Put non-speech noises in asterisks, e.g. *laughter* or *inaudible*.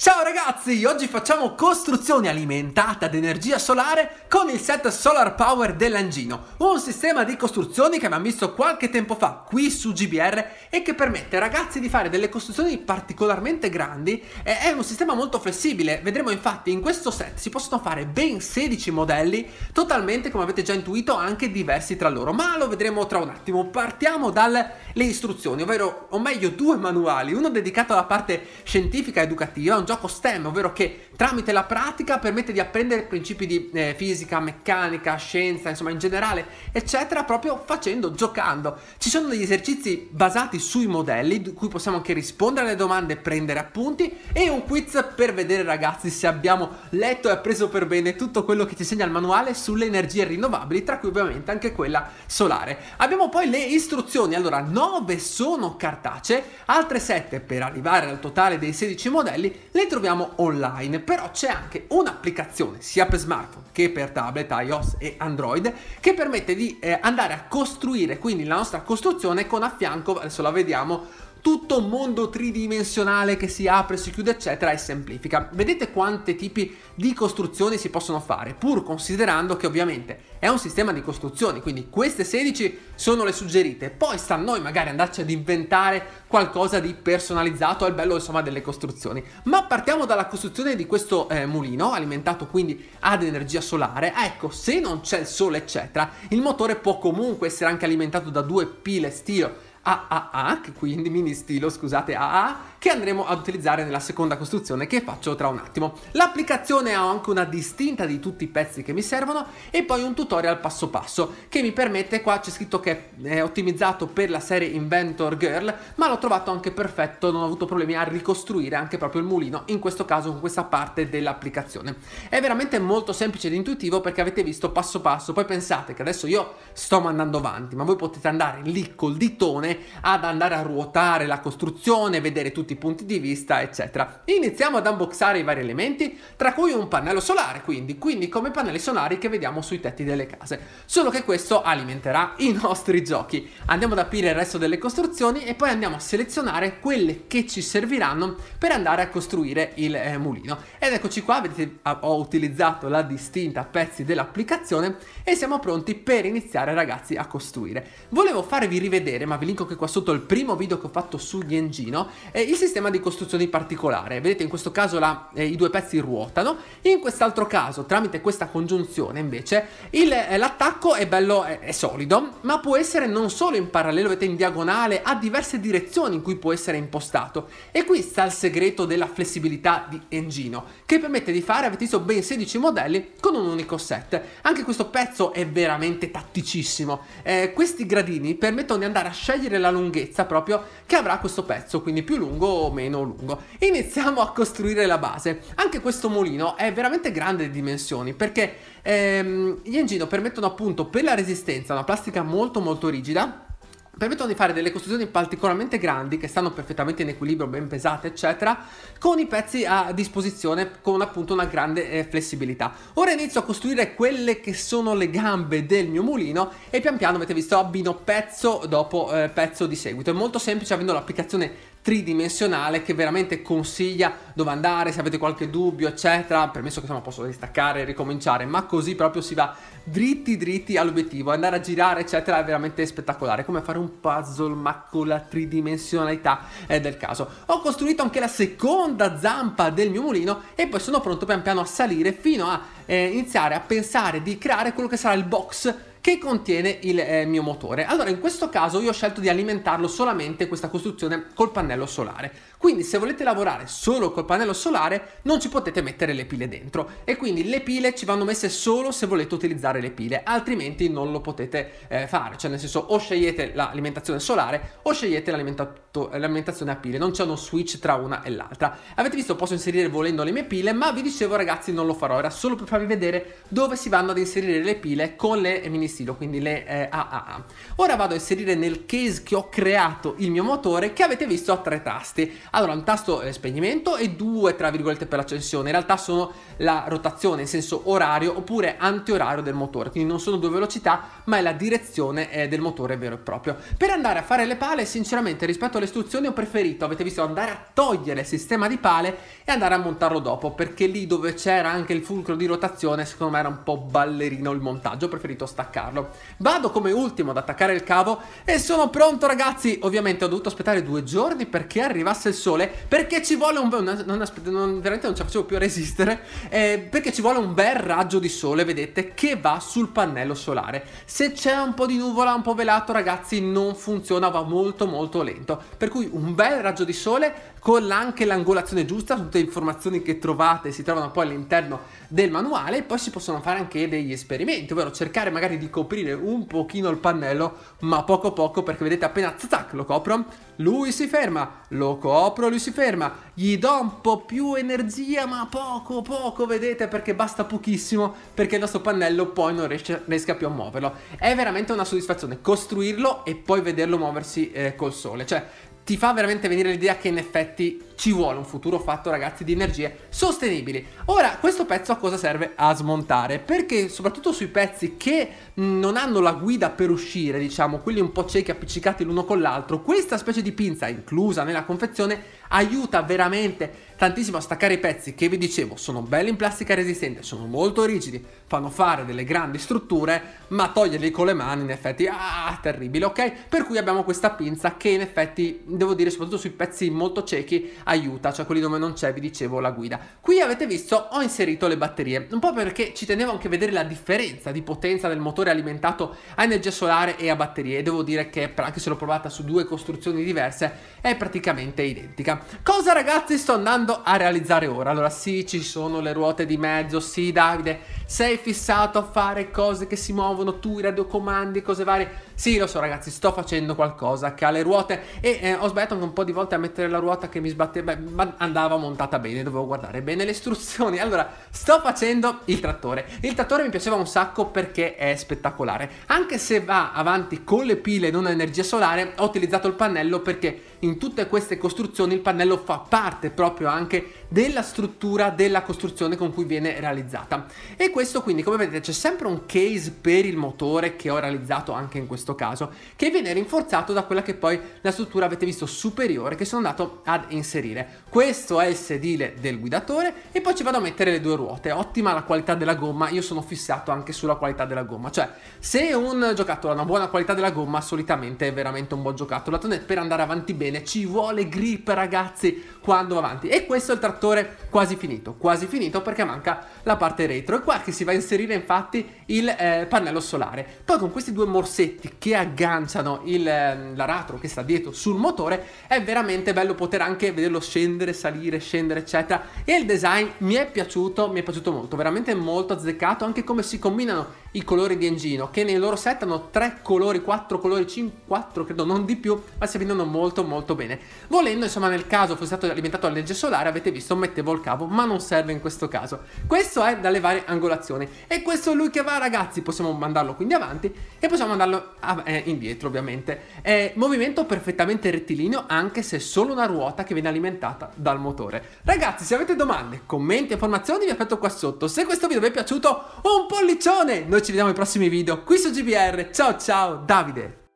Ciao ragazzi, oggi facciamo costruzione alimentata ad energia solare con il set Solar Power dell'Angino, un sistema di costruzioni che abbiamo visto qualche tempo fa qui su GBR e che permette ragazzi di fare delle costruzioni particolarmente grandi e è un sistema molto flessibile, vedremo infatti in questo set si possono fare ben 16 modelli, totalmente come avete già intuito anche diversi tra loro, ma lo vedremo tra un attimo, partiamo dalle istruzioni, ovvero o meglio due manuali, uno dedicato alla parte scientifica ed educativa, gioco STEM, ovvero che tramite la pratica permette di apprendere principi di eh, fisica, meccanica, scienza, insomma in generale, eccetera, proprio facendo, giocando. Ci sono degli esercizi basati sui modelli, di cui possiamo anche rispondere alle domande, prendere appunti, e un quiz per vedere ragazzi se abbiamo letto e appreso per bene tutto quello che ci segna il manuale sulle energie rinnovabili, tra cui ovviamente anche quella solare. Abbiamo poi le istruzioni, allora 9 sono cartacee, altre 7 per arrivare al totale dei 16 modelli le troviamo online, però c'è anche un'applicazione sia per smartphone che per tablet, iOS e Android, che permette di eh, andare a costruire quindi la nostra costruzione con a fianco, adesso la vediamo, tutto un mondo tridimensionale che si apre, si chiude, eccetera, e semplifica. Vedete quanti tipi di costruzioni si possono fare, pur considerando che ovviamente è un sistema di costruzioni, quindi queste 16 sono le suggerite, poi sta a noi magari andarci ad inventare qualcosa di personalizzato, al bello insomma delle costruzioni. Ma partiamo dalla costruzione di questo eh, mulino, alimentato quindi ad energia solare, ecco, se non c'è il sole, eccetera, il motore può comunque essere anche alimentato da due pile stiro AAA, quindi mini stilo, scusate, AA, che andremo ad utilizzare nella seconda costruzione che faccio tra un attimo. L'applicazione ha anche una distinta di tutti i pezzi che mi servono e poi un tutorial passo passo che mi permette, qua c'è scritto che è ottimizzato per la serie Inventor Girl, ma l'ho trovato anche perfetto, non ho avuto problemi a ricostruire anche proprio il mulino, in questo caso con questa parte dell'applicazione. È veramente molto semplice ed intuitivo perché avete visto passo passo, poi pensate che adesso io sto mandando avanti, ma voi potete andare lì col ditone ad andare a ruotare la costruzione, vedere tutti i punti di vista, eccetera. Iniziamo ad unboxare i vari elementi, tra cui un pannello solare, quindi, quindi come pannelli solari che vediamo sui tetti delle case. Solo che questo alimenterà i *laughs* nostri giochi. Andiamo ad aprire il resto delle costruzioni e poi andiamo a selezionare quelle che ci serviranno per andare a costruire il eh, mulino. Ed eccoci qua, vedete, ah, ho utilizzato la distinta pezzi dell'applicazione e siamo pronti per iniziare ragazzi a costruire. Volevo farvi rivedere, ma vi linko che qua sotto il primo video che ho fatto sugli engino, è il sistema di costruzioni particolare. Vedete in questo caso la, eh, i due pezzi ruotano, in quest'altro caso tramite questa congiunzione invece eh, l'attacco è bello, è, è solido, ma può essere non solo in parallelo, vedete in diagonale, a diverse direzioni in cui può essere impostato. E qui sta il segreto della flessibilità di engino, che permette di fare, avete visto, ben 16 modelli con un unico set. Anche questo pezzo è veramente tatticissimo. Eh, questi gradini permettono di andare a scegliere scegliere la lunghezza proprio che avrà questo pezzo, quindi più lungo o meno lungo. Iniziamo a costruire la base. Anche questo mulino è veramente grande di dimensioni perché ehm, gli engino permettono appunto per la resistenza una plastica molto molto rigida permettono di fare delle costruzioni particolarmente grandi che stanno perfettamente in equilibrio, ben pesate eccetera, con i pezzi a disposizione con appunto una grande eh, flessibilità. Ora inizio a costruire quelle che sono le gambe del mio mulino e pian piano avete visto abbino pezzo dopo eh, pezzo di seguito. È molto semplice avendo l'applicazione tridimensionale che veramente consiglia dove andare, se avete qualche dubbio, eccetera. Permesso che insomma posso distaccare e ricominciare, ma così proprio si va dritti dritti all'obiettivo. Andare a girare, eccetera, è veramente spettacolare, come fare un puzzle ma con la tridimensionalità eh, del caso. Ho costruito anche la seconda zampa del mio mulino e poi sono pronto pian piano a salire fino a eh, iniziare a pensare di creare quello che sarà il box che contiene il eh, mio motore. Allora in questo caso io ho scelto di alimentarlo solamente questa costruzione col pannello solare. Quindi se volete lavorare solo col pannello solare non ci potete mettere le pile dentro e quindi le pile ci vanno messe solo se volete utilizzare le pile, altrimenti non lo potete eh, fare, cioè nel senso o scegliete l'alimentazione solare o scegliete l'alimentazione eh, l'alimentazione a pile, non c'è uno switch tra una e l'altra. Avete visto, posso inserire volendo le mie pile, ma vi dicevo ragazzi non lo farò, era solo per farvi vedere dove si vanno ad inserire le pile con le mini stilo, quindi le eh, AAA. Ora vado a inserire nel case che ho creato il mio motore che avete visto a tre tasti. Allora, un tasto eh, spegnimento e due, tra virgolette, per l'accensione. In realtà sono la rotazione, in senso orario oppure antiorario del motore, quindi non sono due velocità, ma è la direzione eh, del motore vero e proprio. Per andare a fare le pale, sinceramente, rispetto alle istruzioni ho preferito, avete visto, andare a togliere il sistema di pale e andare a montarlo dopo, perché lì dove c'era anche il fulcro di rotazione, secondo me era un po' ballerino il montaggio, ho preferito staccarlo. Vado come ultimo ad attaccare il cavo e sono pronto ragazzi! Ovviamente ho dovuto aspettare due giorni perché arrivasse il sole, perché ci vuole un... Non, non, non, veramente non ci facevo più a resistere, eh, perché ci vuole un bel raggio di sole, vedete, che va sul pannello solare. Se c'è un po' di nuvola, un po' velato, ragazzi, non funziona, va molto molto lento per cui un bel raggio di sole con anche l'angolazione giusta, tutte le informazioni che trovate si trovano poi all'interno del manuale e poi si possono fare anche degli esperimenti, ovvero cercare magari di coprire un pochino il pannello, ma poco poco perché vedete appena zac lo copro, lui si ferma, lo copro, lui si ferma, gli do un po' più energia, ma poco poco, vedete, perché basta pochissimo, perché il nostro pannello poi non riesce, riesca più a muoverlo. È veramente una soddisfazione costruirlo e poi vederlo muoversi eh, col sole, cioè ti fa veramente venire l'idea che in effetti ci vuole un futuro fatto, ragazzi, di energie sostenibili. Ora, questo pezzo a cosa serve a smontare? Perché soprattutto sui pezzi che non hanno la guida per uscire, diciamo, quelli un po' ciechi appiccicati l'uno con l'altro, questa specie di pinza inclusa nella confezione aiuta veramente tantissimo a staccare i pezzi che vi dicevo sono belli in plastica resistente, sono molto rigidi, fanno fare delle grandi strutture, ma toglierli con le mani in effetti ah, terribile, ok? Per cui abbiamo questa pinza che in effetti, devo dire, soprattutto sui pezzi molto ciechi aiuta, cioè quelli dove non c'è, vi dicevo, la guida. Qui avete visto, ho inserito le batterie, un po' perché ci tenevo anche a vedere la differenza di potenza del motore alimentato a energia solare e a batterie, e devo dire che anche se l'ho provata su due costruzioni diverse, è praticamente identica. Cosa ragazzi sto andando andando a realizzare ora. Allora sì, ci sono le ruote di mezzo, sì Davide, sei fissato a fare cose che si muovono, tu i radiocomandi, cose varie. Sì, lo so ragazzi, sto facendo qualcosa che ha le ruote e eh, ho sbagliato un po' di volte a mettere la ruota che mi sbatteva, ma andava montata bene, dovevo guardare bene le istruzioni. Allora, sto facendo il trattore. Il trattore mi piaceva un sacco perché è spettacolare. Anche se va avanti con le pile e non energia solare, ho utilizzato il pannello perché in tutte queste costruzioni il pannello fa parte proprio anche della struttura della costruzione con cui viene realizzata. E questo quindi, come vedete, c'è sempre un case per il motore che ho realizzato anche in questo caso, che viene rinforzato da quella che poi la struttura avete visto superiore che sono andato ad inserire. Questo è il sedile del guidatore e poi ci vado a mettere le due ruote. Ottima la qualità della gomma, io sono fissato anche sulla qualità della gomma, cioè se un giocattolo ha una buona qualità della gomma, solitamente è veramente un buon giocattolo, per andare avanti bene bene, ci vuole grip ragazzi quando va avanti. E questo è il trattore quasi finito, quasi finito perché manca la parte retro. E qua che si va a inserire infatti il eh, pannello solare. Poi con questi due morsetti che agganciano ehm, l'aratro eh, che sta dietro sul motore è veramente bello poter anche vederlo scendere, salire, scendere eccetera. E il design mi è piaciuto, mi è piaciuto molto, veramente molto azzeccato anche come si combinano i colori di Engino, che nei loro set hanno tre colori, quattro colori, 5, 4 credo, non di più, ma si vendono molto molto bene. Volendo, insomma, nel caso fosse stato alimentato a legge solare, avete visto, mettevo il cavo, ma non serve in questo caso. Questo è dalle varie angolazioni. E questo è lui che va, ragazzi, possiamo mandarlo quindi avanti e possiamo mandarlo a, eh, indietro, ovviamente. Eh, movimento perfettamente rettilineo, anche se è solo una ruota che viene alimentata dal motore. Ragazzi, se avete domande, commenti, informazioni, vi aspetto qua sotto. Se questo video vi è piaciuto, un pollicione! Noi noi ci vediamo ai prossimi video qui su GBR. Ciao ciao Davide!